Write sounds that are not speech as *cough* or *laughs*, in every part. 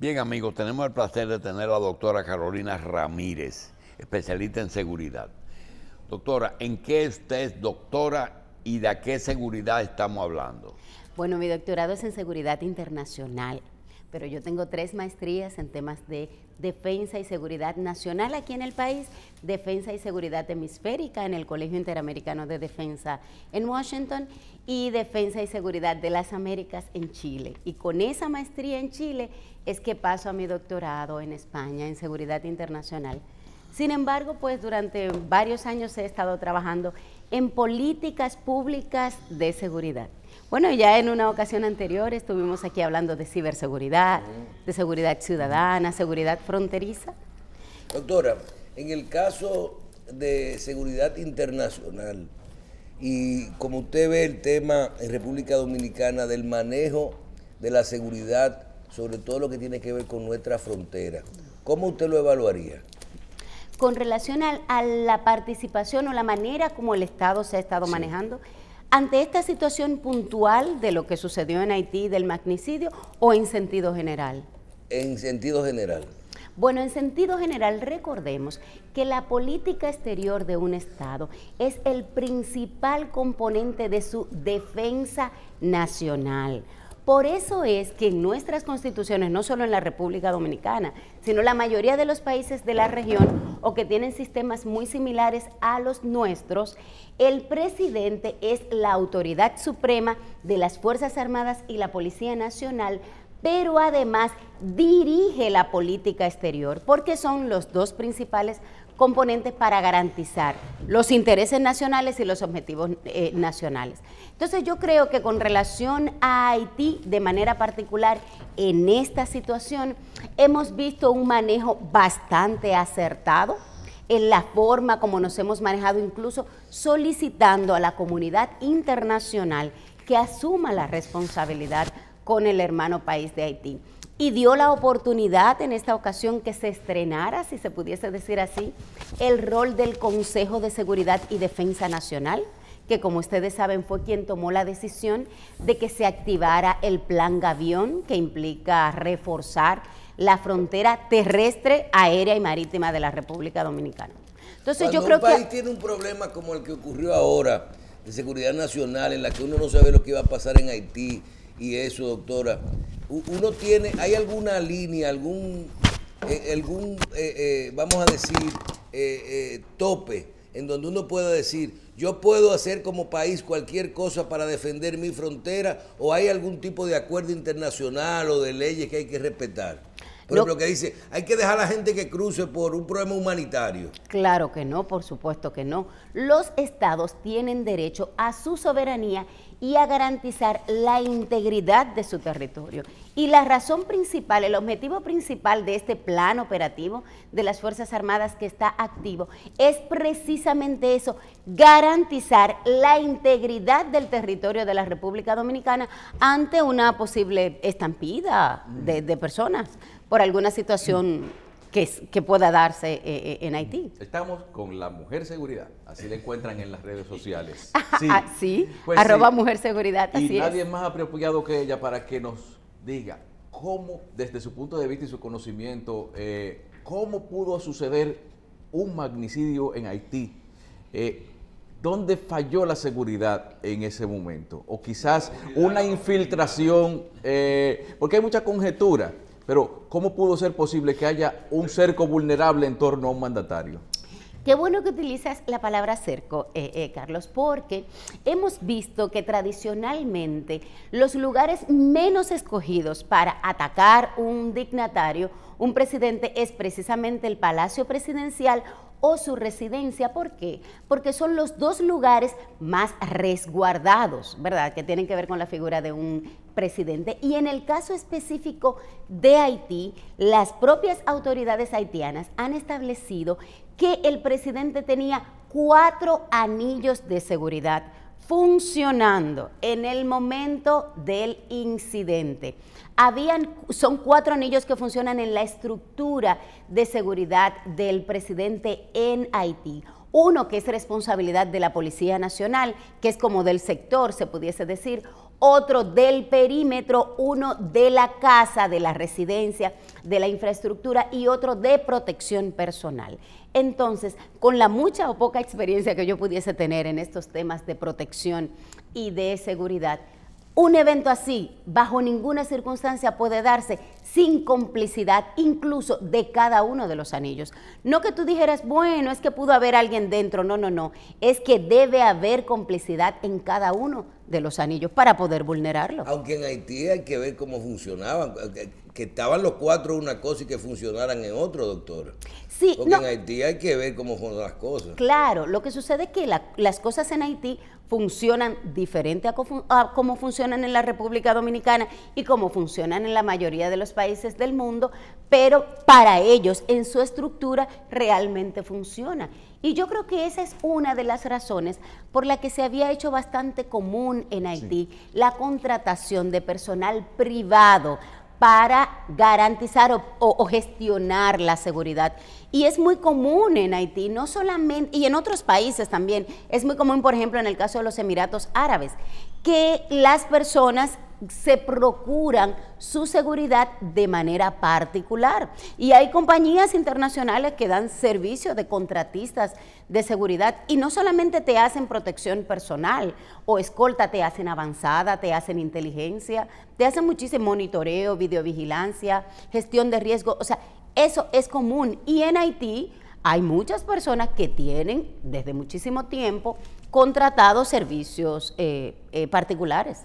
Bien, amigos, tenemos el placer de tener a la doctora Carolina Ramírez, especialista en seguridad. Doctora, ¿en qué usted es doctora y de qué seguridad estamos hablando? Bueno, mi doctorado es en seguridad internacional, pero yo tengo tres maestrías en temas de defensa y seguridad nacional aquí en el país, defensa y seguridad hemisférica en el Colegio Interamericano de Defensa en Washington y defensa y seguridad de las Américas en Chile. Y con esa maestría en Chile es que paso a mi doctorado en España en seguridad internacional. Sin embargo, pues durante varios años he estado trabajando en políticas públicas de seguridad. Bueno, ya en una ocasión anterior estuvimos aquí hablando de ciberseguridad, de seguridad ciudadana, seguridad fronteriza. Doctora, en el caso de seguridad internacional y como usted ve el tema en República Dominicana del manejo de la seguridad sobre todo lo que tiene que ver con nuestra frontera. ¿Cómo usted lo evaluaría? Con relación a, la participación o la manera como el Estado se ha estado manejando, ante esta situación puntual de lo que sucedió en Haití, del magnicidio, o en sentido general? En sentido general. Bueno, en sentido general, recordemos que la política exterior de un Estado es el principal componente de su defensa nacional. Por eso es que en nuestras constituciones, no solo en la República Dominicana, sino la mayoría de los países de la región o que tienen sistemas muy similares a los nuestros, el presidente es la autoridad suprema de las Fuerzas Armadas y la Policía Nacional pero además dirige la política exterior, porque son los dos principales componentes para garantizar los intereses nacionales y los objetivos eh, nacionales. Entonces yo creo que con relación a Haití, de manera particular, en esta situación hemos visto un manejo bastante acertado en la forma como nos hemos manejado, incluso solicitando a la comunidad internacional que asuma la responsabilidad con el hermano país de Haití y dio la oportunidad en esta ocasión que se estrenara, si se pudiese decir así, el rol del Consejo de Seguridad y Defensa Nacional, que como ustedes saben fue quien tomó la decisión de que se activara el Plan Gavión, que implica reforzar la frontera terrestre, aérea y marítima de la República Dominicana. Entonces yo creo un país tiene un problema como el que ocurrió ahora de seguridad nacional, en la que uno no sabe lo que iba a pasar en Haití y eso, doctora, uno tiene, ¿hay alguna línea, algún, eh, algún eh, eh, vamos a decir, tope en donde uno pueda decir, yo puedo hacer como país cualquier cosa para defender mi frontera o hay algún tipo de acuerdo internacional o de leyes que hay que respetar? Por ejemplo, que dice, hay que dejar a la gente que cruce por un problema humanitario. Claro que no, por supuesto que no. Los estados tienen derecho a su soberanía y a garantizar la integridad de su territorio. Y la razón principal, el objetivo principal de este plan operativo de las Fuerzas Armadas que está activo es precisamente eso, garantizar la integridad del territorio de la República Dominicana ante una posible estampida de, personas por alguna situación que, pueda darse eh, eh, en Haití. Mm. Estamos con la mujer seguridad, así la encuentran en las redes sociales. *laughs* Ah, sí, ah, ¿Sí? Pues arroba mujer seguridad. y nadie es más apropiado que ella para que nos diga cómo, desde su punto de vista y su conocimiento, eh, cómo pudo suceder un magnicidio en Haití. ¿Dónde falló la seguridad en ese momento? O quizás una infiltración, porque hay mucha conjetura. Pero, ¿cómo pudo ser posible que haya un cerco vulnerable en torno a un mandatario? Qué bueno que utilizas la palabra cerco, eh, eh, Carlos, porque hemos visto que tradicionalmente los lugares menos escogidos para atacar un dignatario, un presidente, es precisamente el Palacio Presidencial o su residencia. ¿Por qué? Porque son los dos lugares más resguardados, ¿verdad? Que tienen que ver con la figura de un presidente. Y en el caso específico de Haití, las propias autoridades haitianas han establecido que el presidente tenía cuatro anillos de seguridad funcionando en el momento del incidente. Habían, son cuatro anillos que funcionan en la estructura de seguridad del presidente en Haití. Uno que es responsabilidad de la Policía Nacional, que es como del sector, se pudiese decir otro del perímetro, uno de la casa, de la residencia, de la infraestructura y otro de protección personal. Entonces, con la mucha o poca experiencia que yo pudiese tener en estos temas de protección y de seguridad, un evento así, bajo ninguna circunstancia, puede darse sin complicidad incluso de cada uno de los anillos. No que tú dijeras, bueno, es que pudo haber alguien dentro, no, no, no, es que debe haber complicidad en cada uno de los anillos para poder vulnerarlo. Aunque en Haití hay que ver cómo funcionaban, que estaban los cuatro en una cosa y que funcionaran en otro, doctor. Sí, Porque en Haití hay que ver cómo son las cosas. Claro, lo que sucede es que las cosas en Haití funcionan diferente a, como cómo funcionan en la República Dominicana y cómo funcionan en la mayoría de los países del mundo, pero para ellos en su estructura realmente funciona. Y yo creo que esa es una de las razones por la que se había hecho bastante común en Haití la contratación de personal privado para garantizar o, gestionar la seguridad. Y es muy común en Haití, no solamente, y en otros países también, es muy común, por ejemplo, en el caso de los Emiratos Árabes, que las personas se procuran su seguridad de manera particular. Y hay compañías internacionales que dan servicio de contratistas de seguridad y no solamente te hacen protección personal o escolta, te hacen avanzada, te hacen inteligencia, te hacen muchísimo monitoreo, videovigilancia, gestión de riesgo. O sea, eso es común. Y en Haití hay muchas personas que tienen desde muchísimo tiempo contratados servicios eh, eh, particulares.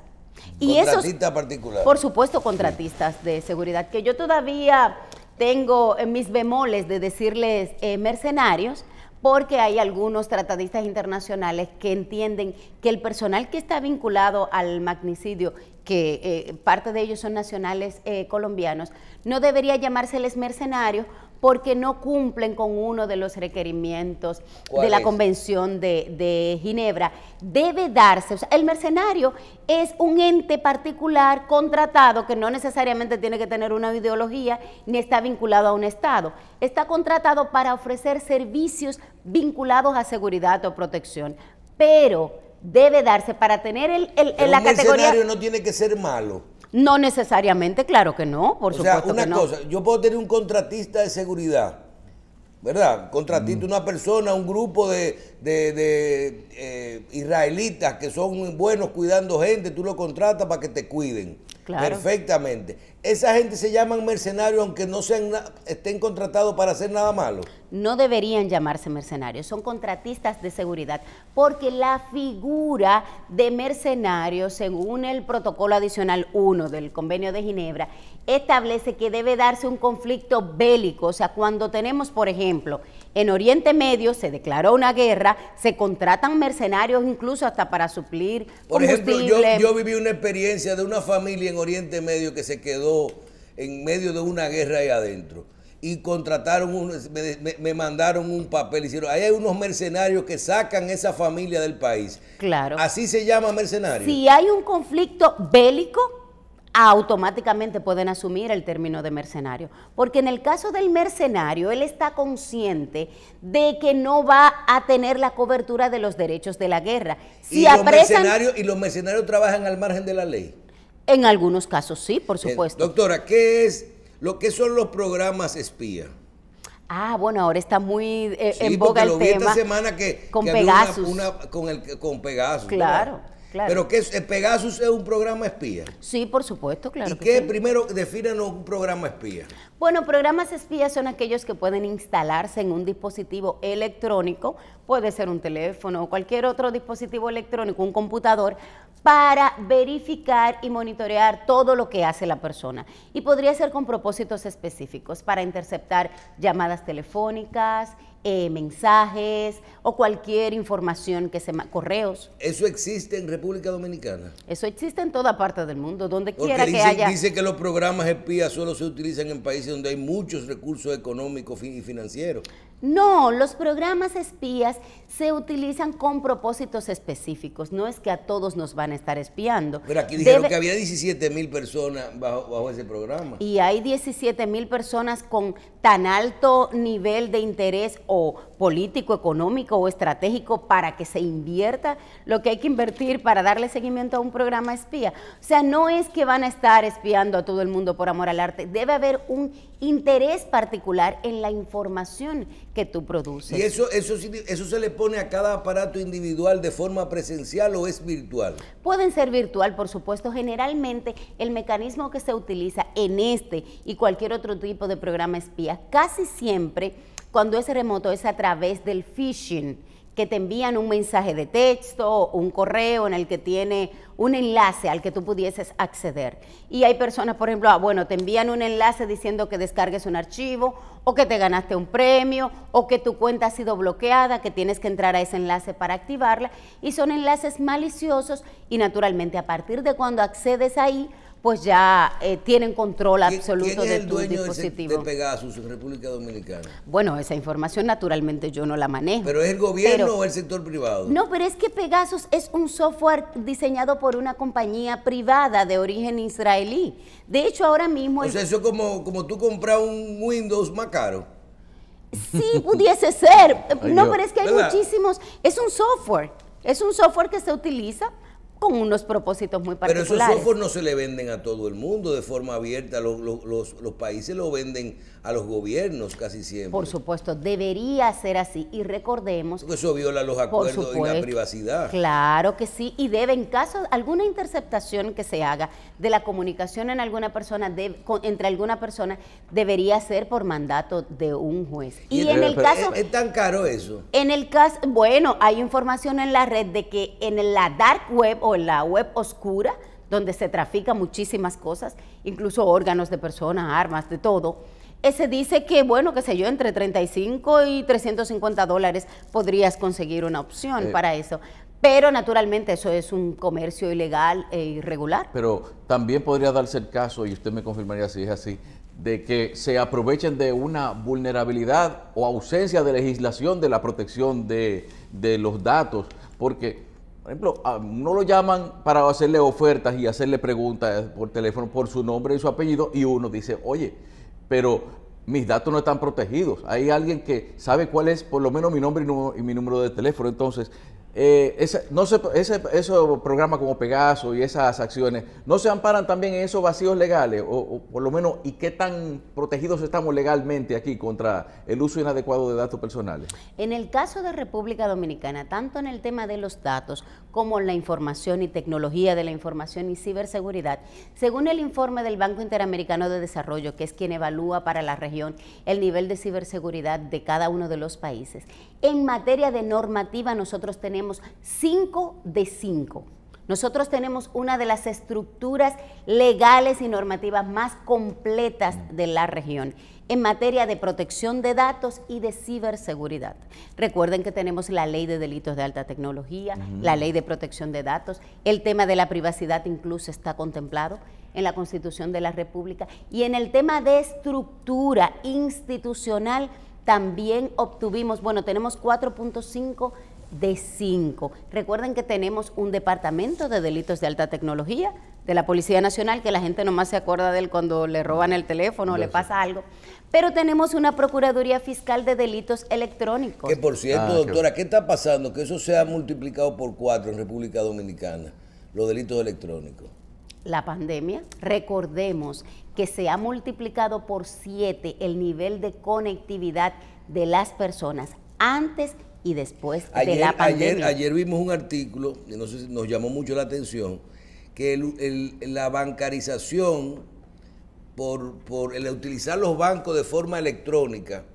Y contratistas particulares. Por supuesto, contratistas de seguridad, que yo todavía tengo mis bemoles de decirles eh, mercenarios, porque hay algunos tratadistas internacionales que entienden que el personal que está vinculado al magnicidio, que eh, parte de ellos son nacionales eh, colombianos, no debería llamárseles mercenarios porque no cumplen con uno de los requerimientos de la Convención de, Ginebra. Debe darse, o sea, el mercenario es un ente particular contratado que no necesariamente tiene que tener una ideología ni está vinculado a un Estado. Está contratado para ofrecer servicios vinculados a seguridad o protección, pero debe darse para tener el, la categoría... El mercenario no tiene que ser malo. No necesariamente, claro que no, por o Sea, una cosa, yo puedo tener un contratista de seguridad, ¿verdad? Contratista, mm. una persona, un grupo de, de, eh, israelitas que son buenos cuidando gente, tú lo contratas para que te cuiden perfectamente. Esa gente se llaman mercenarios aunque no sean estén contratados para hacer nada malo. No deberían llamarse mercenarios, son contratistas de seguridad, porque la figura de mercenario, según el protocolo adicional 1 del Convenio de Ginebra, establece que debe darse un conflicto bélico, o sea, cuando tenemos, por ejemplo, en Oriente Medio se declaró una guerra, se contratan mercenarios incluso hasta para suplir Por ejemplo, yo, viví una experiencia de una familia en Oriente Medio que se quedó en medio de una guerra ahí adentro y contrataron, me, me, mandaron un papel, hicieron, ahí hay unos mercenarios que sacan esa familia del país. Claro. Así se llama mercenario. Si hay un conflicto bélico, automáticamente pueden asumir el término de mercenario. Porque en el caso del mercenario, él está consciente de que no va a tener la cobertura de los derechos de la guerra. Si ¿Y, los mercenarios, ¿Y los mercenarios trabajan al margen de la ley? En algunos casos sí, por eh, supuesto. doctora, ¿qué, es, lo, que son los programas espía? Ah, bueno, ahora está muy eh, en boga el tema. esta semana que, con Pegasus. Una, con, el, con Pegasus. Claro. Pero que Pegasus es un programa espía. Sí, por supuesto, claro. ¿Y qué primero definen un programa espía? Bueno, programas espías son aquellos que pueden instalarse en un dispositivo electrónico puede ser un teléfono o cualquier otro dispositivo electrónico, un computador, para verificar y monitorear todo lo que hace la persona. Y podría ser con propósitos específicos, para interceptar llamadas telefónicas, eh, mensajes o cualquier información que se... correos. ¿Eso existe en República Dominicana? Eso existe en toda parte del mundo, donde quiera que haya... Dice que los programas espías solo se utilizan en países donde hay muchos recursos económicos y financieros. No, los programas espías se utilizan con propósitos específicos. No es que a todos nos van a estar espiando. Pero aquí dijeron que había 17 mil personas bajo, ese programa. Y hay 17 mil personas con tan alto nivel de interés o político, económico o estratégico para que se invierta lo que hay que invertir para darle seguimiento a un programa espía. O sea, no es que van a estar espiando a todo el mundo por amor al arte. Debe haber un interés particular en la información que tú produces. ¿Y eso, eso, eso se le pone a cada aparato individual de forma presencial o es virtual? Pueden ser virtual, por supuesto. Generalmente el mecanismo que se utiliza en este y cualquier otro tipo de programa espía, casi siempre cuando es remoto es a través del phishing que te envían un mensaje de texto, un correo en el que tiene un enlace al que tú pudieses acceder. Y hay personas, por ejemplo, ah, bueno, te envían un enlace diciendo que descargues un archivo o que te ganaste un premio o que tu cuenta ha sido bloqueada, que tienes que entrar a ese enlace para activarla. Y son enlaces maliciosos y naturalmente a partir de cuando accedes ahí, pues ya eh, tienen control absoluto ¿Quién es dueño de tu dispositivo. Pegasus República Dominicana? Bueno, esa información naturalmente yo no la manejo. ¿Pero es el gobierno o el sector privado? No, pero es que Pegasus es un software diseñado por una compañía privada de origen israelí. De hecho, ahora mismo... O sea, eso es como, como tú compras un Windows más caro. Sí, pudiese ser. no, pero es que hay muchísimos... Es un software. Es un software que se utiliza con unos propósitos muy particulares. Pero esos ojos no se le venden a todo el mundo de forma abierta. Los, los, los, los países lo venden a los gobiernos casi siempre. Por supuesto, debería ser así. Y recordemos... Porque eso viola los acuerdos la privacidad. Claro que sí. Y debe, en caso de alguna interceptación que se haga de la comunicación en alguna persona, de, entre alguna persona, debería ser por mandato de un juez. Y, en el caso... Es, tan caro eso? En el caso... Bueno, hay información en la red de que en la dark web o en la web oscura, donde se trafican muchísimas cosas, incluso órganos de personas, armas, de todo se dice que, bueno, qué sé yo, entre 35 y 350 dólares podrías conseguir una opción eh. para eso. Pero naturalmente eso es un comercio ilegal e irregular. Pero también podría darse el caso, y usted me confirmaría si es así, de que se aprovechen de una vulnerabilidad o ausencia de legislación de la protección de, de los datos. Porque, por ejemplo, no lo llaman para hacerle ofertas y hacerle preguntas por teléfono por su nombre y su apellido y uno dice, oye, pero mis datos no están protegidos. Hay alguien que sabe cuál es por lo menos mi nombre y, mi número de teléfono. Entonces, eh, ese, no se, ese, esos programas como Pegaso y esas acciones, ¿no se amparan también en esos vacíos legales? o, por lo menos, ¿y qué tan protegidos estamos legalmente aquí contra el uso inadecuado de datos personales? En el caso de República Dominicana, tanto en el tema de los datos como en la información y tecnología de la información y ciberseguridad, según el informe del Banco Interamericano de Desarrollo, que es quien evalúa para la región el nivel de ciberseguridad de cada uno de los países, en materia de normativa nosotros tenemos tenemos 5 de 5. Nosotros tenemos una de las estructuras legales y normativas más completas de la región en materia de protección de datos y de ciberseguridad. Recuerden que tenemos la ley de delitos de alta tecnología, la ley de protección de datos, el tema de la privacidad incluso está contemplado en la Constitución de la República y en el tema de estructura institucional también obtuvimos, bueno, tenemos 4.5 de 5. Recuerden que tenemos un departamento de delitos de alta tecnología de la Policía Nacional, que la gente nomás se acuerda de él cuando le roban el teléfono o le pasa algo. Pero tenemos una Procuraduría Fiscal de Delitos Electrónicos. Que por cierto, ah, doctora, ¿qué está pasando? Que eso se ha multiplicado por cuatro en República Dominicana, los delitos electrónicos la pandemia. Recordemos que se ha multiplicado por siete el nivel de conectividad de las personas antes y después ayer, de la pandemia. Ayer, vimos un artículo, no sé nos llamó mucho la atención, que la bancarización por, el utilizar los bancos de forma electrónica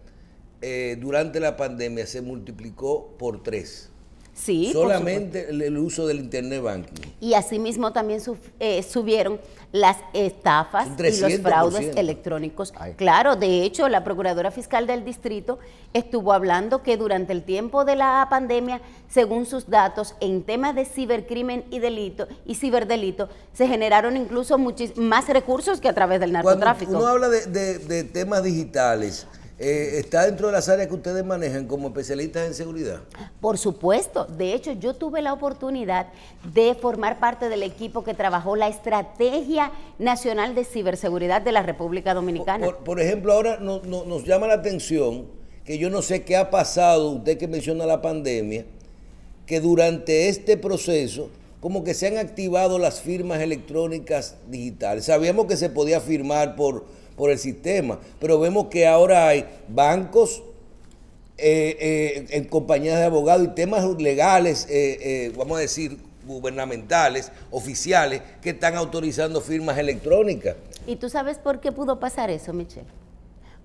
eh, durante la pandemia se multiplicó por tres solamente el, uso del Internet Banking. Y asimismo también eh, subieron las estafas y los fraudes electrónicos. Claro, de hecho, la Procuradora Fiscal del Distrito estuvo hablando que durante el tiempo de la pandemia, según sus datos, en temas de cibercrimen y delito y ciberdelito, se generaron incluso más recursos que a través del narcotráfico. Cuando uno habla de temas digitales, eh, está dentro de las áreas que ustedes manejan como especialistas en seguridad. Por supuesto. De hecho, yo tuve la oportunidad de formar parte del equipo que trabajó la Estrategia Nacional de Ciberseguridad de la República Dominicana. Por, ejemplo, ahora nos llama la atención que yo no sé qué ha pasado, usted que menciona la pandemia, que durante este proceso como que se han activado las firmas electrónicas digitales. Sabíamos que se podía firmar por por el sistema. Pero vemos que ahora hay bancos eh, eh, en compañías de abogados y temas legales, eh, vamos a decir, gubernamentales, oficiales, que están autorizando firmas electrónicas. ¿Y tú sabes por qué pudo pasar eso, Michelle?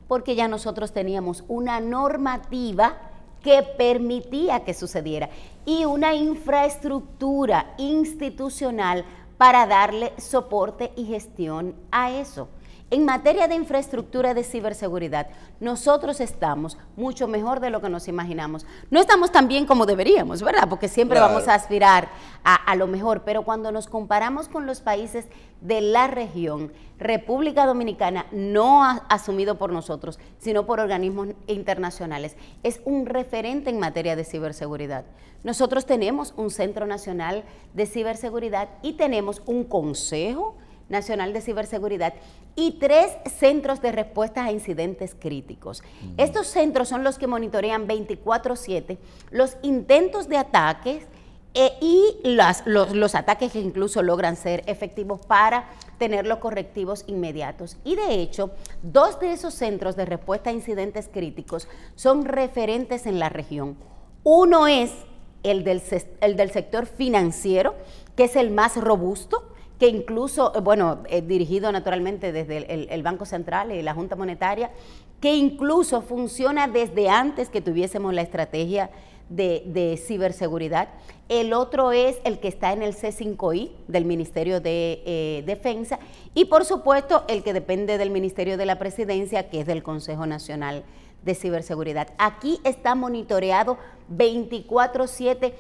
Porque ya nosotros teníamos una normativa que permitía que sucediera y una infraestructura institucional para darle soporte y gestión a eso. En materia de infraestructura de ciberseguridad, nosotros estamos mucho mejor de lo que nos imaginamos. No estamos tan bien como deberíamos, ¿verdad? Porque siempre vamos a aspirar a, lo mejor, pero cuando nos comparamos con los países de la región, República Dominicana no ha asumido por nosotros, sino por organismos internacionales. Es un referente en materia de ciberseguridad. Nosotros tenemos un Centro Nacional de Ciberseguridad y tenemos un Consejo Nacional de Ciberseguridad y tres centros de respuesta a incidentes críticos. Estos centros son los que monitorean 24/7 los intentos de ataques eh, y los, ataques que incluso logran ser efectivos para tener los correctivos inmediatos. Y de hecho, dos de esos centros de respuesta a incidentes críticos son referentes en la región. Uno es el del, el del sector financiero, que es el más robusto, que incluso, eh, bueno, eh, dirigido naturalmente desde el, Banco Central y la Junta Monetaria, que incluso funciona desde antes que tuviésemos la estrategia de, ciberseguridad. El otro es el que está en el C5I del Ministerio de eh, Defensa y por supuesto el que depende del Ministerio de la Presidencia, que es del Consejo Nacional de Ciberseguridad. Aquí está monitoreado 24/7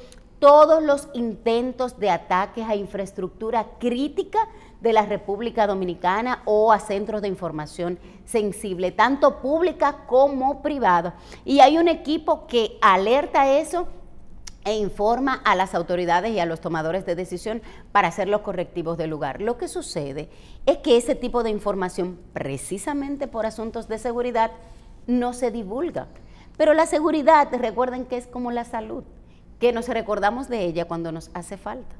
todos los intentos de ataques a infraestructura crítica de la República Dominicana o a centros de información sensible, tanto pública como privada. Y hay un equipo que alerta eso e informa a las autoridades y a los tomadores de decisión para hacer los correctivos del lugar. Lo que sucede es que ese tipo de información, precisamente por asuntos de seguridad, no se divulga. Pero la seguridad, recuerden que es como la salud que nos recordamos de ella cuando nos hace falta.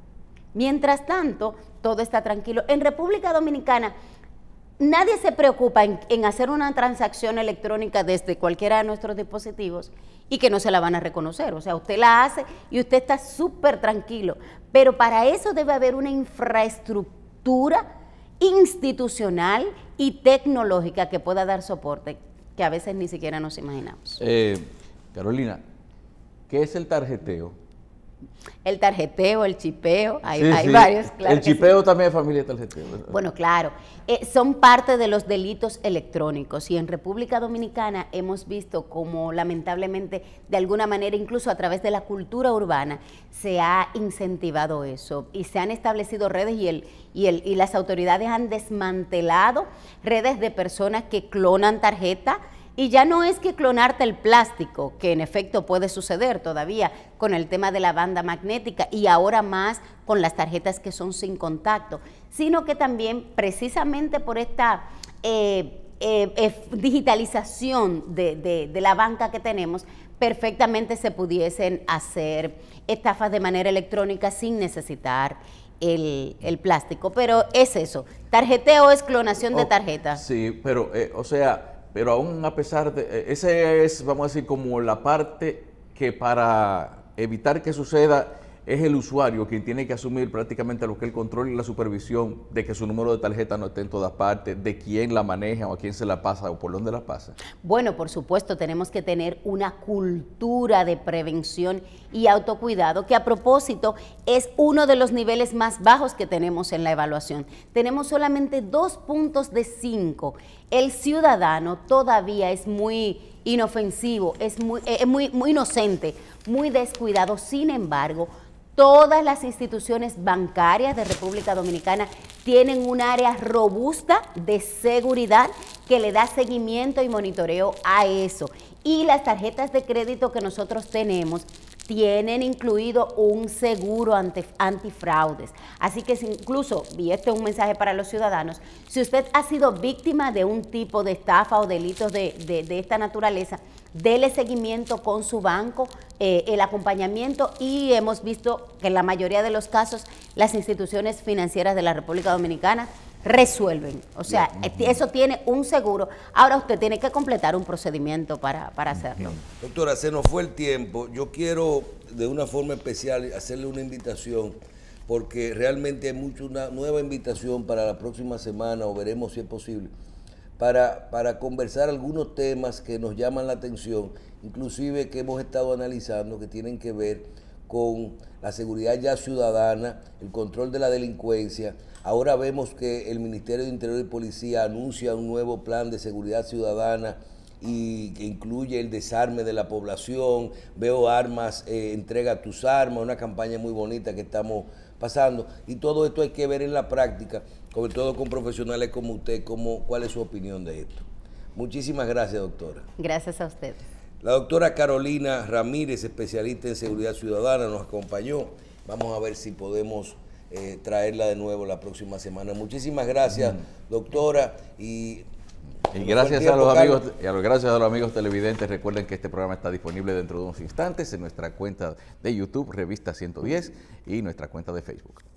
Mientras tanto, todo está tranquilo. En República Dominicana, nadie se preocupa en, hacer una transacción electrónica desde cualquiera de nuestros dispositivos y que no se la van a reconocer. O sea, usted la hace y usted está súper tranquilo. Pero para eso debe haber una infraestructura institucional y tecnológica que pueda dar soporte, que a veces ni siquiera nos imaginamos. Eh, Carolina, ¿Qué es el tarjeteo? El tarjeteo, el chipeo, hay, sí, varios. el chipeo también es familia de tarjeteo. Bueno, claro. Eh, son parte de los delitos electrónicos y en República Dominicana hemos visto como lamentablemente, de alguna manera, incluso a través de la cultura urbana, se ha incentivado eso y se han establecido redes y, el, y, el, y las autoridades han desmantelado redes de personas que clonan tarjeta. Y ya no es que clonarte el plástico, que en efecto puede suceder todavía con el tema de la banda magnética y ahora más con las tarjetas que son sin contacto, sino que también precisamente por esta eh, eh, eh, digitalización de, de, la banca que tenemos, perfectamente se pudiesen hacer estafas de manera electrónica sin necesitar el, el, plástico. Pero es eso, tarjeteo es clonación de oh, tarjetas. Sí, pero, o sea, pero aún a pesar de... Eh, esa es, vamos a decir, como la parte que para evitar que suceda es el usuario quien tiene que asumir prácticamente lo que es el control y la supervisión de que su número de tarjeta no esté en todas partes, de quién la maneja o a quién se la pasa o por dónde la pasa. Bueno, por supuesto, tenemos que tener una cultura de prevención y autocuidado, que a propósito es uno de los niveles más bajos que tenemos en la evaluación. Tenemos solamente dos puntos de cinco. El ciudadano todavía es muy inofensivo, es muy, eh, muy, muy inocente, muy descuidado. Sin embargo, Todas las instituciones bancarias de República Dominicana tienen un área robusta de seguridad que le da seguimiento y monitoreo a eso. Y las tarjetas de crédito que nosotros tenemos tienen incluido un seguro antifraudes. Así que incluso, y este es un mensaje para los ciudadanos, si usted ha sido víctima de un tipo de estafa o delitos de, esta naturaleza, dele seguimiento con su banco, eh, el acompañamiento y hemos visto que en la mayoría de los casos las instituciones financieras de la República Dominicana resuelven. O sea, eh, eso tiene un seguro. Ahora usted tiene que completar un procedimiento para, hacerlo. Doctora, se nos fue el tiempo. Yo quiero de una forma especial hacerle una invitación porque realmente hay mucho, una nueva invitación para la próxima semana o veremos si es posible. Para, para conversar algunos temas que nos llaman la atención, inclusive que hemos estado analizando, que tienen que ver con la seguridad ya ciudadana, el control de la delincuencia. Ahora vemos que el Ministerio de Interior y Policía anuncia un nuevo plan de seguridad ciudadana y que incluye el desarme de la población, veo armas, eh, entrega tus armas, una campaña muy bonita que estamos pasando. Y todo esto hay que ver en la práctica, sobre todo con profesionales como usted, cuál es su opinión de esto. Muchísimas gracias, doctora. Gracias a usted. La doctora Carolina Ramírez, especialista en seguridad ciudadana, nos acompañó. Vamos a ver si podemos eh, traerla de nuevo la próxima semana. Muchísimas gracias, mm. doctora. Y gracias a, los amigos, y a los, gracias a los amigos televidentes, recuerden que este programa está disponible dentro de unos instantes en nuestra cuenta de YouTube, Revista 110, y nuestra cuenta de Facebook.